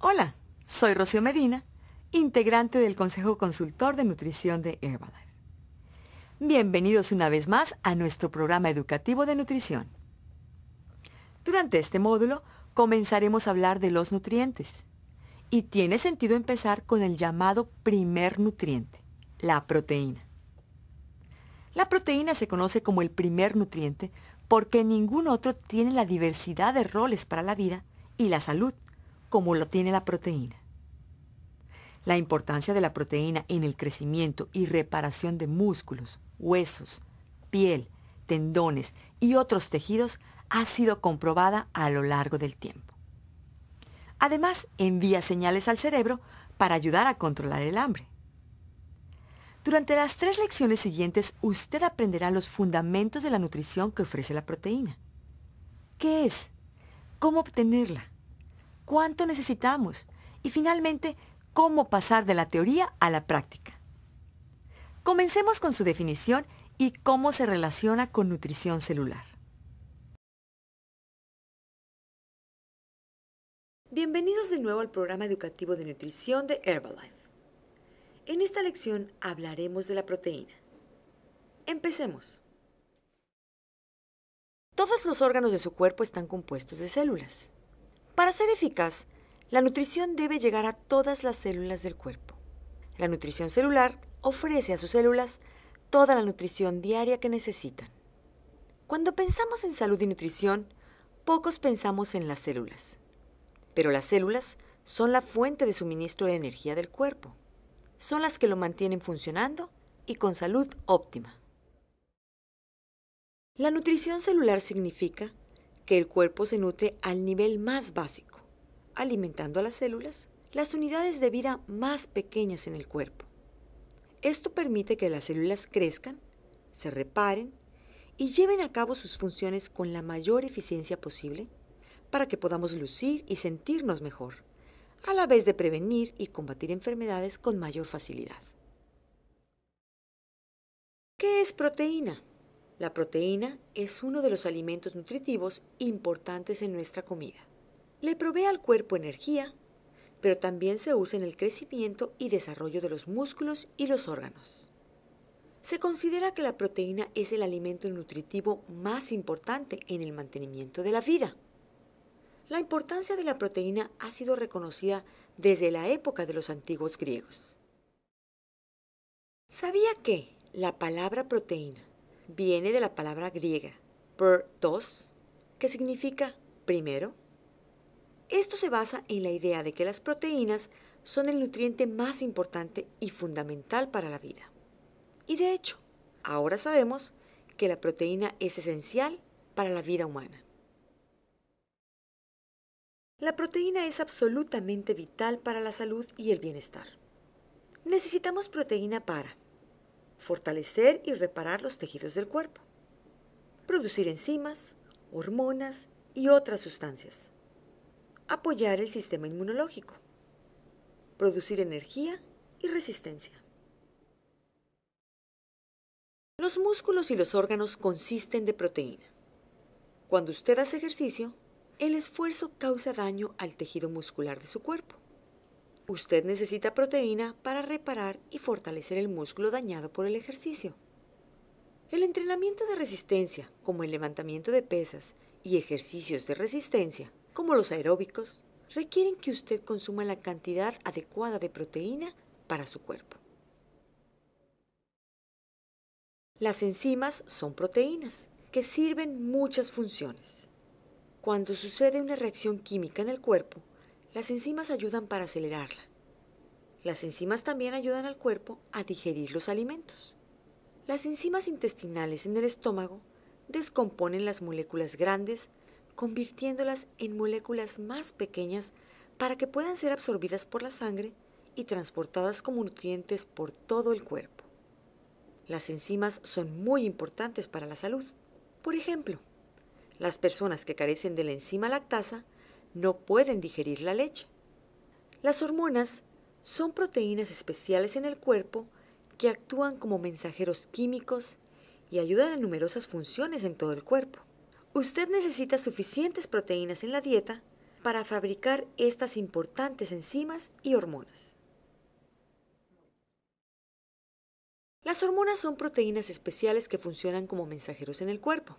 Hola, soy Rocío Medina, integrante del Consejo Consultor de Nutrición de Herbalife. Bienvenidos una vez más a nuestro programa educativo de nutrición. Durante este módulo comenzaremos a hablar de los nutrientes y tiene sentido empezar con el llamado primer nutriente, la proteína. La proteína se conoce como el primer nutriente porque ningún otro tiene la diversidad de roles para la vida y la salud como lo tiene la proteína. La importancia de la proteína en el crecimiento y reparación de músculos, huesos, piel, tendones y otros tejidos ha sido comprobada a lo largo del tiempo. Además, envía señales al cerebro para ayudar a controlar el hambre. Durante las tres lecciones siguientes, usted aprenderá los fundamentos de la nutrición que ofrece la proteína. ¿Qué es? ¿Cómo obtenerla? cuánto necesitamos y finalmente cómo pasar de la teoría a la práctica. Comencemos con su definición y cómo se relaciona con nutrición celular. Bienvenidos de nuevo al programa educativo de nutrición de Herbalife. En esta lección hablaremos de la proteína. Empecemos. Todos los órganos de su cuerpo están compuestos de células. Para ser eficaz, la nutrición debe llegar a todas las células del cuerpo. La nutrición celular ofrece a sus células toda la nutrición diaria que necesitan. Cuando pensamos en salud y nutrición, pocos pensamos en las células. Pero las células son la fuente de suministro de energía del cuerpo. Son las que lo mantienen funcionando y con salud óptima. La nutrición celular significa que el cuerpo se nutre al nivel más básico, alimentando a las células, las unidades de vida más pequeñas en el cuerpo. Esto permite que las células crezcan, se reparen y lleven a cabo sus funciones con la mayor eficiencia posible para que podamos lucir y sentirnos mejor, a la vez de prevenir y combatir enfermedades con mayor facilidad. ¿Qué es proteína? La proteína es uno de los alimentos nutritivos importantes en nuestra comida. Le provee al cuerpo energía, pero también se usa en el crecimiento y desarrollo de los músculos y los órganos. Se considera que la proteína es el alimento nutritivo más importante en el mantenimiento de la vida. La importancia de la proteína ha sido reconocida desde la época de los antiguos griegos. ¿Sabía que la palabra proteína viene de la palabra griega PR-tos, que significa primero. Esto se basa en la idea de que las proteínas son el nutriente más importante y fundamental para la vida. Y de hecho, ahora sabemos que la proteína es esencial para la vida humana. La proteína es absolutamente vital para la salud y el bienestar. Necesitamos proteína para fortalecer y reparar los tejidos del cuerpo, producir enzimas, hormonas y otras sustancias, apoyar el sistema inmunológico, producir energía y resistencia. Los músculos y los órganos consisten de proteína. Cuando usted hace ejercicio, el esfuerzo causa daño al tejido muscular de su cuerpo. Usted necesita proteína para reparar y fortalecer el músculo dañado por el ejercicio. El entrenamiento de resistencia, como el levantamiento de pesas y ejercicios de resistencia, como los aeróbicos, requieren que usted consuma la cantidad adecuada de proteína para su cuerpo. Las enzimas son proteínas que sirven muchas funciones. Cuando sucede una reacción química en el cuerpo, las enzimas ayudan para acelerarla. Las enzimas también ayudan al cuerpo a digerir los alimentos. Las enzimas intestinales en el estómago descomponen las moléculas grandes, convirtiéndolas en moléculas más pequeñas para que puedan ser absorbidas por la sangre y transportadas como nutrientes por todo el cuerpo. Las enzimas son muy importantes para la salud. Por ejemplo, las personas que carecen de la enzima lactasa no pueden digerir la leche. Las hormonas son proteínas especiales en el cuerpo que actúan como mensajeros químicos y ayudan a numerosas funciones en todo el cuerpo. Usted necesita suficientes proteínas en la dieta para fabricar estas importantes enzimas y hormonas. Las hormonas son proteínas especiales que funcionan como mensajeros en el cuerpo.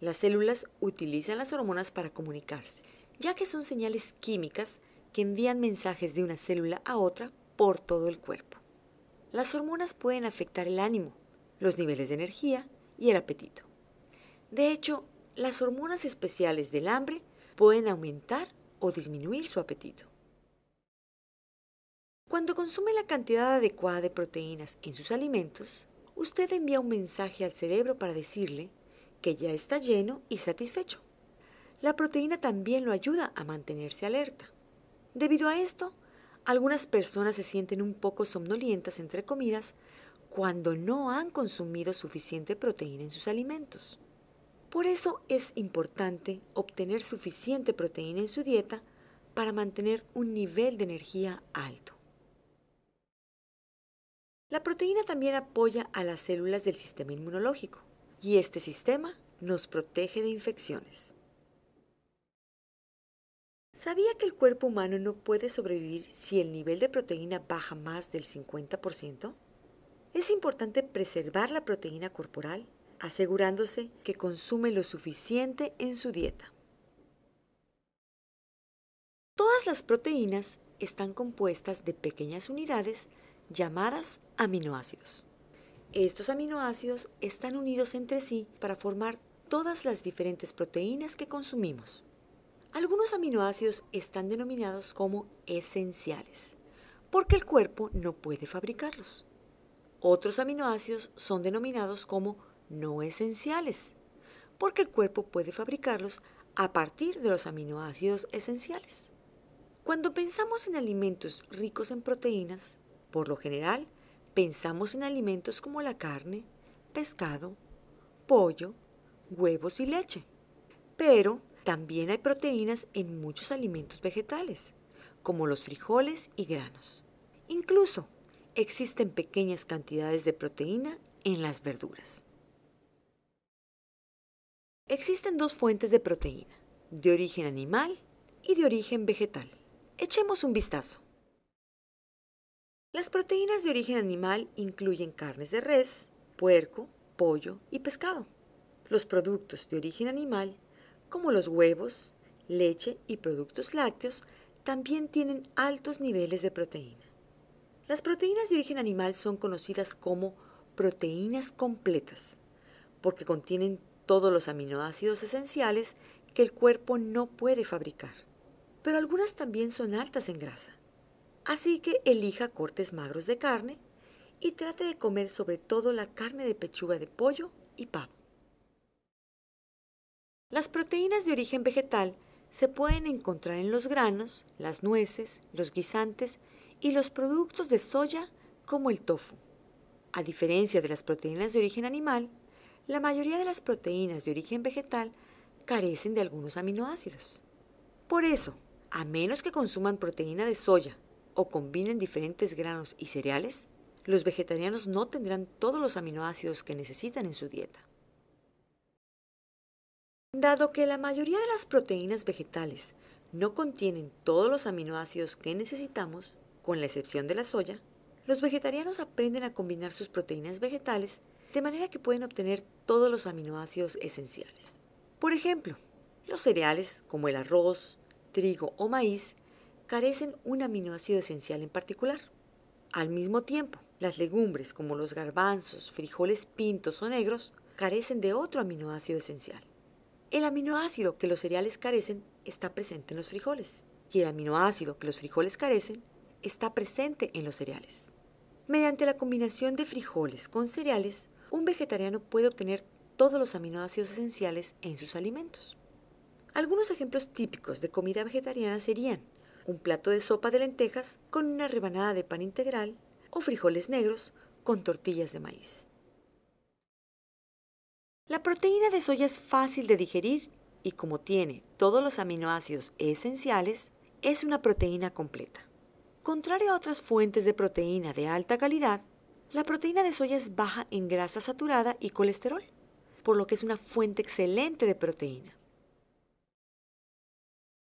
Las células utilizan las hormonas para comunicarse ya que son señales químicas que envían mensajes de una célula a otra por todo el cuerpo. Las hormonas pueden afectar el ánimo, los niveles de energía y el apetito. De hecho, las hormonas especiales del hambre pueden aumentar o disminuir su apetito. Cuando consume la cantidad adecuada de proteínas en sus alimentos, usted envía un mensaje al cerebro para decirle que ya está lleno y satisfecho la proteína también lo ayuda a mantenerse alerta. Debido a esto, algunas personas se sienten un poco somnolientas entre comidas cuando no han consumido suficiente proteína en sus alimentos. Por eso es importante obtener suficiente proteína en su dieta para mantener un nivel de energía alto. La proteína también apoya a las células del sistema inmunológico y este sistema nos protege de infecciones. Sabía que el cuerpo humano no puede sobrevivir si el nivel de proteína baja más del 50%. Es importante preservar la proteína corporal, asegurándose que consume lo suficiente en su dieta. Todas las proteínas están compuestas de pequeñas unidades llamadas aminoácidos. Estos aminoácidos están unidos entre sí para formar todas las diferentes proteínas que consumimos. Algunos aminoácidos están denominados como esenciales, porque el cuerpo no puede fabricarlos. Otros aminoácidos son denominados como no esenciales, porque el cuerpo puede fabricarlos a partir de los aminoácidos esenciales. Cuando pensamos en alimentos ricos en proteínas, por lo general, pensamos en alimentos como la carne, pescado, pollo, huevos y leche. Pero también hay proteínas en muchos alimentos vegetales, como los frijoles y granos. Incluso existen pequeñas cantidades de proteína en las verduras. Existen dos fuentes de proteína, de origen animal y de origen vegetal. Echemos un vistazo. Las proteínas de origen animal incluyen carnes de res, puerco, pollo y pescado. Los productos de origen animal como los huevos, leche y productos lácteos, también tienen altos niveles de proteína. Las proteínas de origen animal son conocidas como proteínas completas, porque contienen todos los aminoácidos esenciales que el cuerpo no puede fabricar. Pero algunas también son altas en grasa. Así que elija cortes magros de carne y trate de comer sobre todo la carne de pechuga de pollo y pavo. Las proteínas de origen vegetal se pueden encontrar en los granos, las nueces, los guisantes y los productos de soya como el tofu. A diferencia de las proteínas de origen animal, la mayoría de las proteínas de origen vegetal carecen de algunos aminoácidos. Por eso, a menos que consuman proteína de soya o combinen diferentes granos y cereales, los vegetarianos no tendrán todos los aminoácidos que necesitan en su dieta. Dado que la mayoría de las proteínas vegetales no contienen todos los aminoácidos que necesitamos, con la excepción de la soya, los vegetarianos aprenden a combinar sus proteínas vegetales de manera que pueden obtener todos los aminoácidos esenciales. Por ejemplo, los cereales como el arroz, trigo o maíz carecen un aminoácido esencial en particular. Al mismo tiempo, las legumbres como los garbanzos, frijoles pintos o negros carecen de otro aminoácido esencial. El aminoácido que los cereales carecen está presente en los frijoles y el aminoácido que los frijoles carecen está presente en los cereales. Mediante la combinación de frijoles con cereales, un vegetariano puede obtener todos los aminoácidos esenciales en sus alimentos. Algunos ejemplos típicos de comida vegetariana serían un plato de sopa de lentejas con una rebanada de pan integral o frijoles negros con tortillas de maíz. La proteína de soya es fácil de digerir y como tiene todos los aminoácidos esenciales, es una proteína completa. Contrario a otras fuentes de proteína de alta calidad, la proteína de soya es baja en grasa saturada y colesterol, por lo que es una fuente excelente de proteína.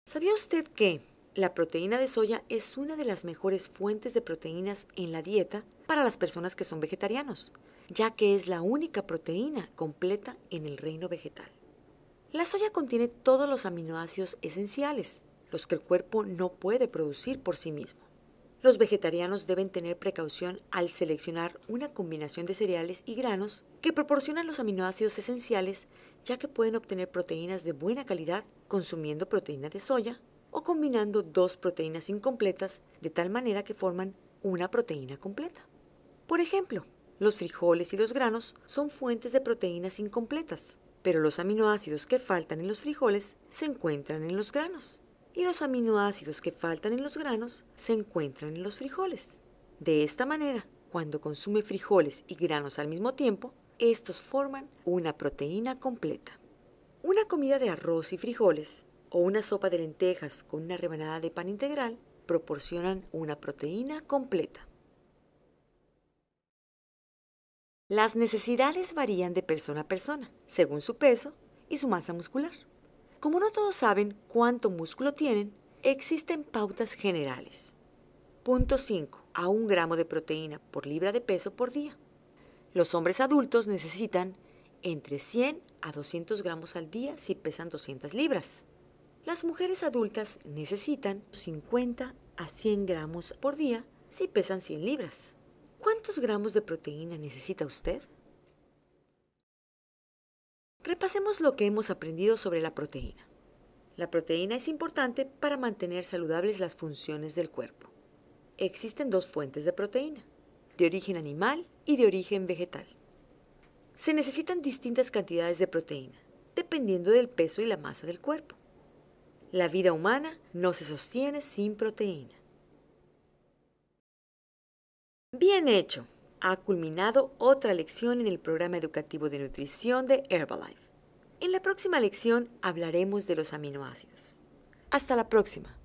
¿Sabía usted que la proteína de soya es una de las mejores fuentes de proteínas en la dieta para las personas que son vegetarianos, ya que es la única proteína completa en el reino vegetal. La soya contiene todos los aminoácidos esenciales, los que el cuerpo no puede producir por sí mismo. Los vegetarianos deben tener precaución al seleccionar una combinación de cereales y granos que proporcionan los aminoácidos esenciales, ya que pueden obtener proteínas de buena calidad consumiendo proteína de soya o combinando dos proteínas incompletas de tal manera que forman una proteína completa. Por ejemplo, los frijoles y los granos son fuentes de proteínas incompletas, pero los aminoácidos que faltan en los frijoles se encuentran en los granos y los aminoácidos que faltan en los granos se encuentran en los frijoles. De esta manera, cuando consume frijoles y granos al mismo tiempo, estos forman una proteína completa. Una comida de arroz y frijoles o una sopa de lentejas con una rebanada de pan integral proporcionan una proteína completa. Las necesidades varían de persona a persona, según su peso y su masa muscular. Como no todos saben cuánto músculo tienen, existen pautas generales. Punto 5. A 1 gramo de proteína por libra de peso por día. Los hombres adultos necesitan entre 100 a 200 gramos al día si pesan 200 libras. Las mujeres adultas necesitan 50 a 100 gramos por día si pesan 100 libras. ¿Cuántos gramos de proteína necesita usted? Repasemos lo que hemos aprendido sobre la proteína. La proteína es importante para mantener saludables las funciones del cuerpo. Existen dos fuentes de proteína, de origen animal y de origen vegetal. Se necesitan distintas cantidades de proteína, dependiendo del peso y la masa del cuerpo. La vida humana no se sostiene sin proteína. Bien hecho. Ha culminado otra lección en el programa educativo de nutrición de Herbalife. En la próxima lección hablaremos de los aminoácidos. Hasta la próxima.